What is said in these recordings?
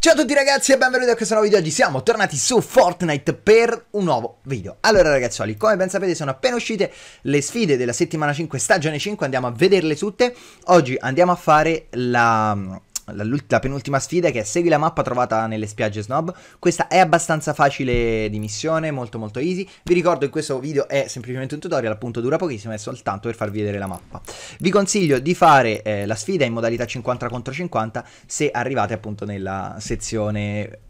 Ciao a tutti ragazzi e benvenuti a questo nuovo video, oggi siamo tornati su Fortnite per un nuovo video Allora ragazzoli, come ben sapete sono appena uscite le sfide della settimana 5 stagione 5, andiamo a vederle tutte Oggi andiamo a fare la la, la, penultima sfida che è segui la mappa trovata nelle spiagge snob. Questa è abbastanza facile di missione, molto molto easy. Vi ricordo che questo video è semplicemente un tutorial, appunto dura pochissimo, è soltanto per farvi vedere la mappa. Vi consiglio di fare eh, la sfida in modalità 50 contro 50 se arrivate appunto nella sezione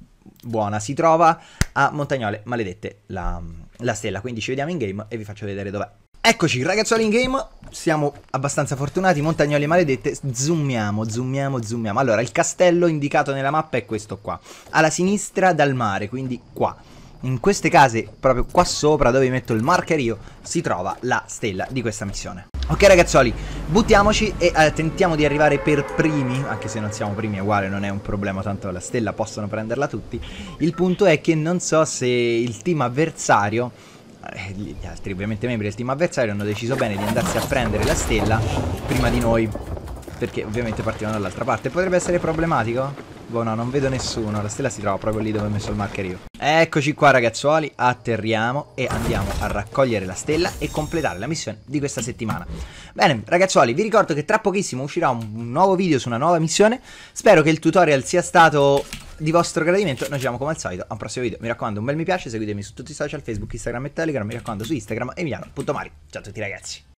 buona. Si trova a Montagnole Maledette la, la stella, quindi ci vediamo in game e vi faccio vedere dov'è. Eccoci ragazzuoli in game, siamo abbastanza fortunati, montagnoli maledette, zoomiamo, zoomiamo, zoomiamo. Allora, il castello indicato nella mappa è questo qua, alla sinistra dal mare, quindi qua. In queste case, proprio qua sopra dove metto il marker io, si trova la stella di questa missione. Ok ragazzuoli, buttiamoci e eh, tentiamo di arrivare per primi, anche se non siamo primi è uguale, non è un problema, tanto la stella possono prenderla tutti. Il punto è che non so se il team avversario eh, gli altri ovviamente membri del team avversario hanno deciso bene di andarsi a prendere la stella prima di noi perché ovviamente partivano dall'altra parte potrebbe essere problematico? Boh no, non vedo nessuno, la stella si trova proprio lì dove ho messo il marker io Eccoci qua ragazzuoli, atterriamo e andiamo a raccogliere la stella e completare la missione di questa settimana Bene ragazzuoli, vi ricordo che tra pochissimo uscirà un nuovo video su una nuova missione Spero che il tutorial sia stato di vostro gradimento. Noi ci vediamo come al solito a un prossimo video. Mi raccomando, un bel mi piace, seguitemi su tutti i social, Facebook, Instagram e Telegram. Mi raccomando, su Instagram, emiliano.mari. Ciao a tutti ragazzi.